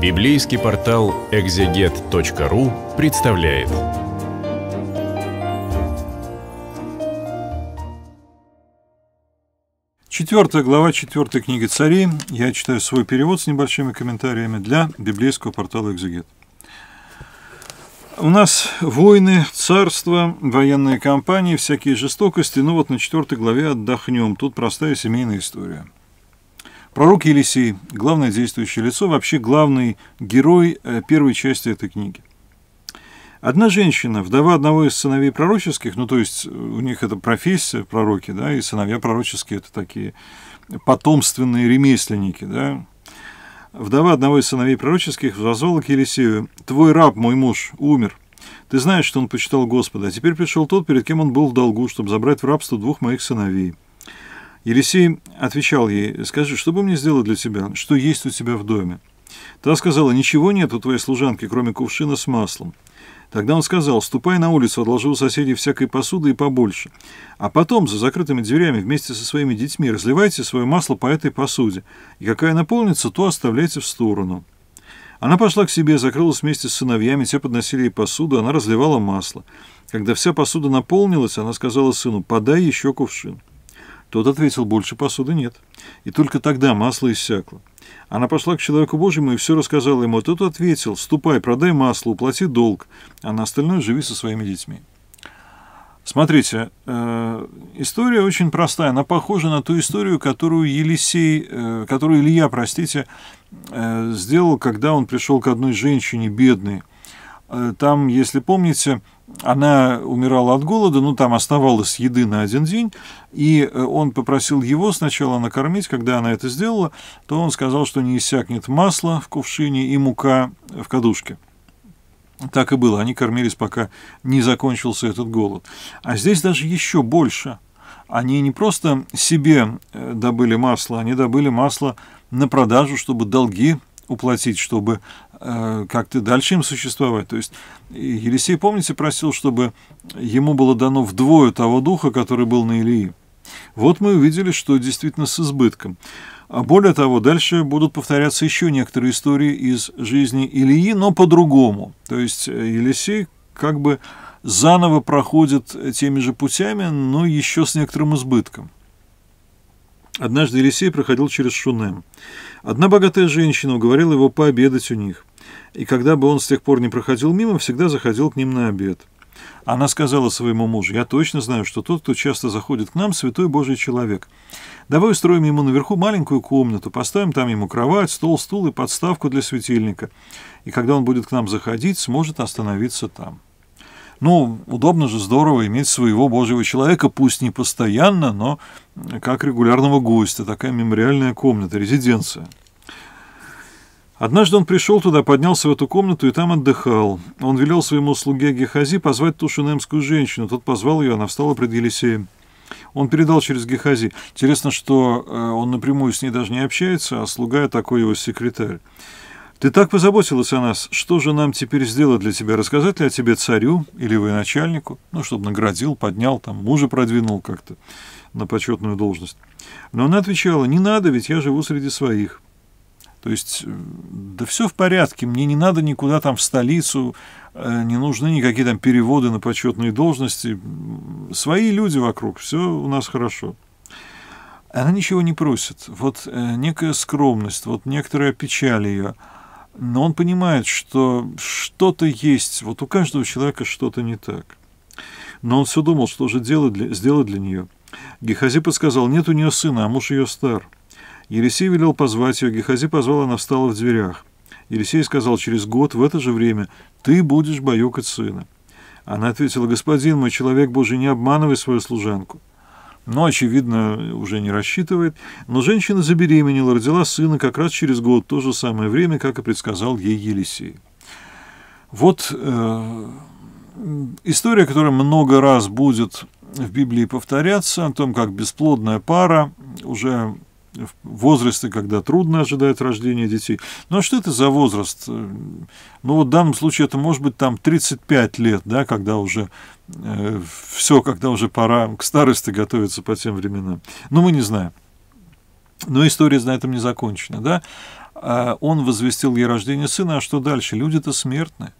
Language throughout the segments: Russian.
Библейский портал экзегет.ру представляет. Четвертая глава четвертой книги царей. Я читаю свой перевод с небольшими комментариями для библейского портала «Экзегет». У нас войны, царства, военные кампании, всякие жестокости. Ну вот на четвертой главе отдохнем. Тут простая семейная история – Пророк Елисей, главное действующее лицо, вообще главный герой э, первой части этой книги. Одна женщина, вдова одного из сыновей пророческих, ну, то есть э, у них это профессия пророки, да, и сыновья пророческие – это такие потомственные ремесленники, да. Вдова одного из сыновей пророческих воззвала к Елисею, «Твой раб, мой муж, умер. Ты знаешь, что он почитал Господа, а теперь пришел тот, перед кем он был в долгу, чтобы забрать в рабство двух моих сыновей». Елисей отвечал ей, «Скажи, что бы мне сделать для тебя? Что есть у тебя в доме?» Та сказала, «Ничего нет у твоей служанки, кроме кувшина с маслом». Тогда он сказал, «Ступай на улицу, одолжи у соседей всякой посуды и побольше, а потом за закрытыми дверями вместе со своими детьми разливайте свое масло по этой посуде, и какая наполнится, то оставляйте в сторону». Она пошла к себе, закрылась вместе с сыновьями, те подносили ей посуду, она разливала масло. Когда вся посуда наполнилась, она сказала сыну, «Подай еще кувшин». Тот ответил, больше посуды нет. И только тогда масло иссякло. Она пошла к человеку Божьему и все рассказала ему. А тот ответил, ступай, продай масло, уплати долг, а на остальное живи со своими детьми. Смотрите, э, история очень простая. Она похожа на ту историю, которую Елисей, э, которую Илья, простите, э, сделал, когда он пришел к одной женщине бедной. Там, если помните, она умирала от голода, ну там оставалось еды на один день, и э, он попросил его сначала накормить, когда она это сделала, то он сказал, что не иссякнет масло в кувшине и мука в кадушке. Так и было, они кормились, пока не закончился этот голод. А здесь даже еще больше. Они не просто себе э, добыли масло, они добыли масло на продажу, чтобы долги уплатить, чтобы э, как-то дальше им существовать. То есть Елисей, помните, просил, чтобы ему было дано вдвое того духа, который был на Илии. Вот мы увидели, что действительно с избытком. А более того, дальше будут повторяться еще некоторые истории из жизни Ильи, но по-другому. То есть э, Елисей как бы заново проходит э, теми же путями, но еще с некоторым избытком. Однажды Елисей проходил через Шунем. Одна богатая женщина уговорила его пообедать у них. И когда бы он с тех пор не проходил мимо, всегда заходил к ним на обед. Она сказала своему мужу, «Я точно знаю, что тот, кто часто заходит к нам, святой Божий человек. Давай устроим ему наверху маленькую комнату, поставим там ему кровать, стол, стул и подставку для светильника. И когда он будет к нам заходить, сможет остановиться там». Ну, удобно же, здорово иметь своего Божьего человека, пусть не постоянно, но как регулярного гостя, такая мемориальная комната, резиденция. Однажды он пришел туда, поднялся в эту комнату и там отдыхал. Он велел своему слуге Гехази позвать ту шунемскую женщину. Тот позвал ее, она встала пред Елисеем. Он передал через Гехази. Интересно, что э, он напрямую с ней даже не общается, а слуга такой его секретарь. Ты так позаботилась о нас, что же нам теперь сделать для тебя? Рассказать ли о тебе царю или военачальнику? Ну, чтобы наградил, поднял, там, мужа продвинул как-то на почетную должность. Но она отвечала, не надо, ведь я живу среди своих. То есть, э, да все в порядке, мне не надо никуда там в столицу, э, не нужны никакие там переводы на почетные должности. Свои люди вокруг, все у нас хорошо. Она ничего не просит. Вот э, некая скромность, вот некоторая печаль ее – но он понимает, что что-то есть, вот у каждого человека что-то не так. Но он все думал, что же делать для, сделать для нее. Гехази подсказал, нет у нее сына, а муж ее стар. Елисей велел позвать ее, Гехази позвал, она встала в дверях. Елисей сказал, через год в это же время ты будешь баюкать сына. Она ответила, господин мой, человек Божий, не обманывай свою служанку но, очевидно, уже не рассчитывает. Но женщина забеременела, родила сына как раз через год, то же самое время, как и предсказал ей Елисей. Вот э, история, которая много раз будет в Библии повторяться, о том, как бесплодная пара уже возрасты, когда трудно ожидать рождения детей. Ну а что это за возраст? Э, ну вот в данном случае это может быть там 35 лет, да, когда уже э, все, когда уже пора к старости готовиться по тем временам. Ну мы не знаем. Но история на этом не закончена, да. А он возвестил ей рождение сына, а что дальше? Люди-то смертны.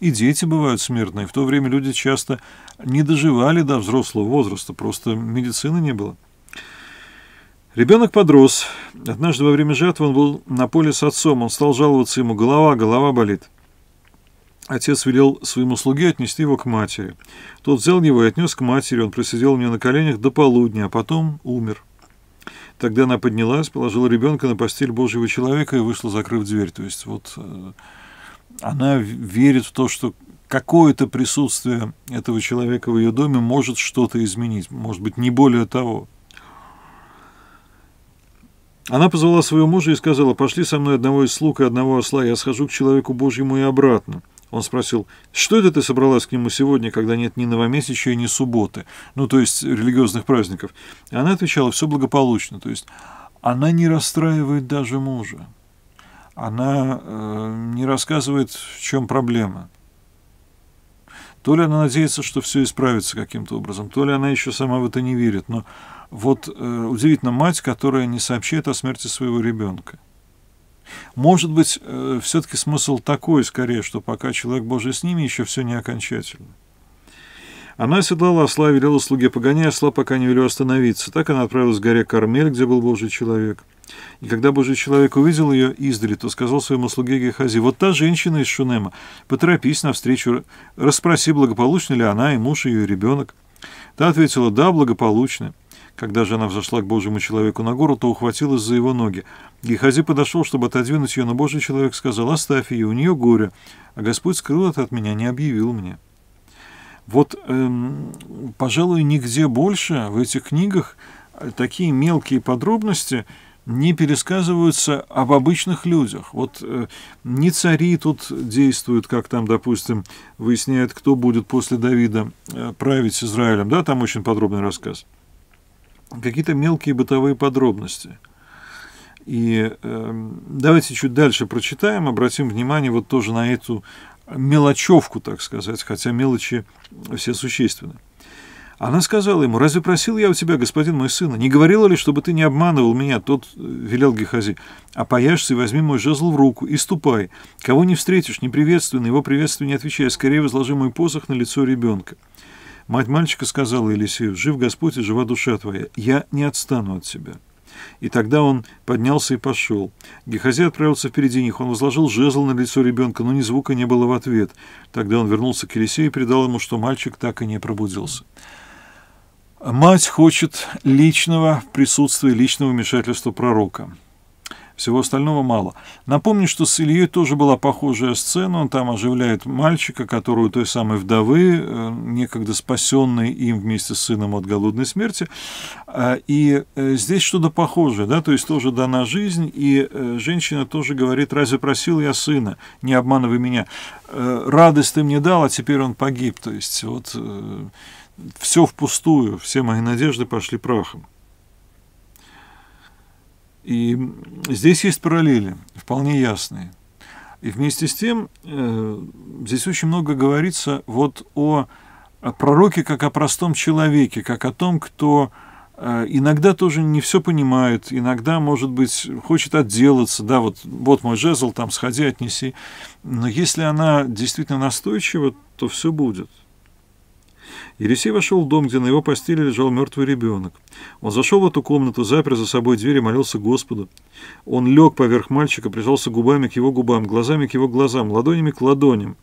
И дети бывают смертные. В то время люди часто не доживали до взрослого возраста, просто медицины не было. Ребенок подрос. Однажды во время жатвы он был на поле с отцом. Он стал жаловаться ему «голова, голова болит». Отец велел своему слуге отнести его к матери. Тот взял его и отнес к матери. Он просидел у нее на коленях до полудня, а потом умер. Тогда она поднялась, положила ребенка на постель Божьего человека и вышла, закрыв дверь. То есть вот э, она верит в то, что какое-то присутствие этого человека в ее доме может что-то изменить. Может быть, не более того. Она позвала своего мужа и сказала, «Пошли со мной одного из слуг и одного осла, я схожу к человеку Божьему и обратно». Он спросил, «Что это ты собралась к нему сегодня, когда нет ни новомесяча и ни субботы?» Ну, то есть религиозных праздников. И она отвечала, «Все благополучно». То есть она не расстраивает даже мужа. Она э, не рассказывает, в чем проблема. То ли она надеется, что все исправится каким-то образом, то ли она еще сама в это не верит, но вот э, удивительно мать, которая не сообщает о смерти своего ребенка. Может быть, э, все-таки смысл такой скорее, что пока человек Божий с ними, еще все не окончательно. Она оседлала осла и велела слуге погоняя осла, пока не велела остановиться. Так она отправилась к горе Кармель, где был Божий человек. И когда Божий человек увидел ее издали, то сказал своему слуге Гехази, «Вот та женщина из Шунема, поторопись навстречу, расспроси, благополучна ли она и муж ее, и ребенок». Та ответила, «Да, благополучно». Когда же она взошла к Божьему человеку на гору, то ухватилась за его ноги. Гехази подошел, чтобы отодвинуть ее, но Божий человек сказал, «Оставь ее, у нее горе, а Господь скрыл это от меня, не объявил мне». Вот, эм, пожалуй, нигде больше в этих книгах э, такие мелкие подробности не пересказываются об обычных людях. Вот э, не цари тут действуют, как там, допустим, выясняют, кто будет после Давида э, править Израилем. Да, там очень подробный рассказ какие-то мелкие бытовые подробности. И э, давайте чуть дальше прочитаем, обратим внимание вот тоже на эту мелочевку, так сказать, хотя мелочи все существенны. Она сказала ему, «Разве просил я у тебя, господин мой сына, не говорила ли, чтобы ты не обманывал меня?» Тот велел Гехази, «Опояшься «А и возьми мой жезл в руку и ступай. Кого не встретишь, не приветствуй, на его приветствие не отвечай, скорее возложи мой посох на лицо ребенка». Мать мальчика сказала Елисею, «Жив Господь и жива душа твоя, я не отстану от тебя». И тогда он поднялся и пошел. Гехази отправился впереди них. Он возложил жезл на лицо ребенка, но ни звука не было в ответ. Тогда он вернулся к Елисею и передал ему, что мальчик так и не пробудился. Мать хочет личного присутствия, личного вмешательства пророка. Всего остального мало. Напомню, что с Ильей тоже была похожая сцена. Он там оживляет мальчика, которую той самой вдовы, э, некогда спасенной им вместе с сыном от голодной смерти. А, и э, здесь что-то похожее, да, то есть тоже дана жизнь, и э, женщина тоже говорит, разве просил я сына, не обманывай меня. Радость ты мне дал, а теперь он погиб. То есть вот все впустую, все мои надежды пошли прахом. И здесь есть параллели, вполне ясные. И вместе с тем э, здесь очень много говорится вот о, о пророке как о простом человеке, как о том, кто э, иногда тоже не все понимает, иногда, может быть, хочет отделаться, да, вот, вот мой жезл, там, сходи, отнеси. Но если она действительно настойчива, то все будет. Елисей вошел в дом, где на его постели лежал мертвый ребенок. Он зашел в эту комнату, запер за собой дверь и молился Господу. Он лег поверх мальчика, прижался губами к его губам, глазами к его глазам, ладонями к ладоням.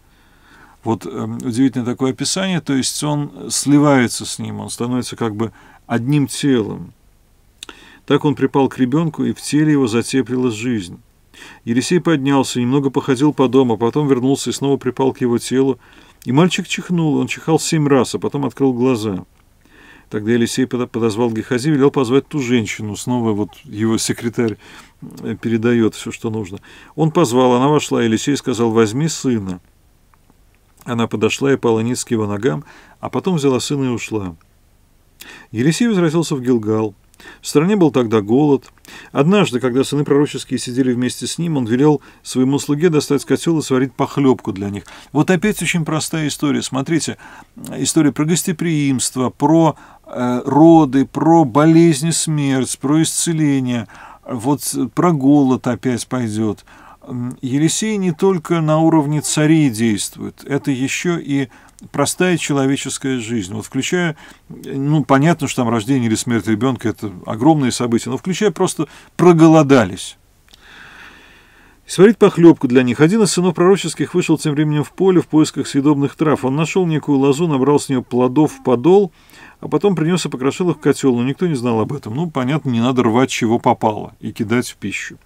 Вот э, удивительное такое описание, то есть он сливается с ним, он становится как бы одним телом. Так он припал к ребенку, и в теле его затеплилась жизнь. Елисей поднялся, немного походил по дому, а потом вернулся и снова припал к его телу, и мальчик чихнул, он чихал семь раз, а потом открыл глаза. Тогда Елисей подозвал Гехази, велел позвать ту женщину. Снова вот его секретарь э, передает все, что нужно. Он позвал, она вошла, Елисей сказал, возьми сына. Она подошла и пала ниц к его ногам, а потом взяла сына и ушла. Елисей возвратился в Гилгал. В стране был тогда голод. Однажды, когда сыны пророческие сидели вместе с ним, он велел своему слуге достать котел и сварить похлебку для них. Вот опять очень простая история. Смотрите, история про гостеприимство, про э, роды, про болезни, смерть, про исцеление. Вот э, про голод опять пойдет. Елисей не только на уровне царей действует, это еще и простая человеческая жизнь. Вот включая, ну, понятно, что там рождение или смерть ребенка – это огромные события, но включая просто проголодались. И сварит похлебку для них. Один из сынов пророческих вышел тем временем в поле в поисках съедобных трав. Он нашел некую лозу, набрал с нее плодов в подол, а потом принес и покрошил их в котел, но никто не знал об этом. Ну, понятно, не надо рвать, чего попало, и кидать в пищу.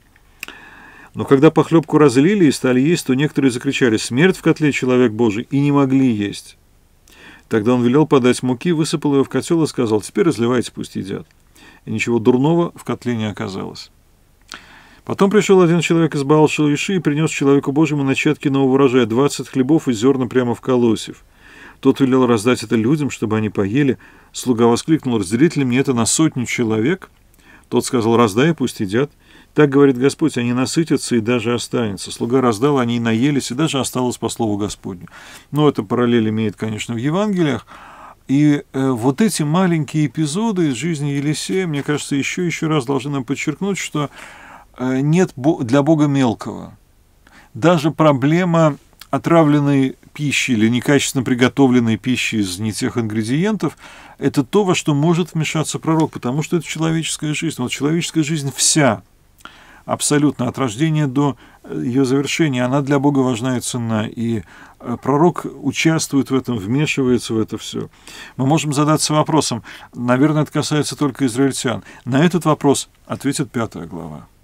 Но когда похлебку разлили и стали есть, то некоторые закричали «Смерть в котле, человек Божий!» и не могли есть. Тогда он велел подать муки, высыпал ее в котел и сказал «Теперь разливайте, пусть едят». И ничего дурного в котле не оказалось. Потом пришел один человек из Баал-Шалиши и принес человеку Божьему начатки нового урожая, 20 хлебов и зерна прямо в колосев. Тот велел раздать это людям, чтобы они поели. Слуга воскликнул, разделите ли мне это на сотню человек? Тот сказал, раздай, пусть едят. Так, говорит Господь, они насытятся и даже останется. Слуга раздал, они наелись, и даже осталось по слову Господню. Но это параллель имеет, конечно, в Евангелиях. И э, вот эти маленькие эпизоды из жизни Елисея, мне кажется, еще еще раз должны нам подчеркнуть, что э, нет бо для Бога мелкого. Даже проблема отравленной пищи или некачественно приготовленной пищи из не тех ингредиентов, это то, во что может вмешаться пророк, потому что это человеческая жизнь. Вот человеческая жизнь вся – абсолютно от рождения до э, ее завершения. Она для Бога важна и ценна. И э, пророк участвует в этом, вмешивается в это все. Мы можем задаться вопросом, наверное, это касается только израильтян. На этот вопрос ответит пятая глава.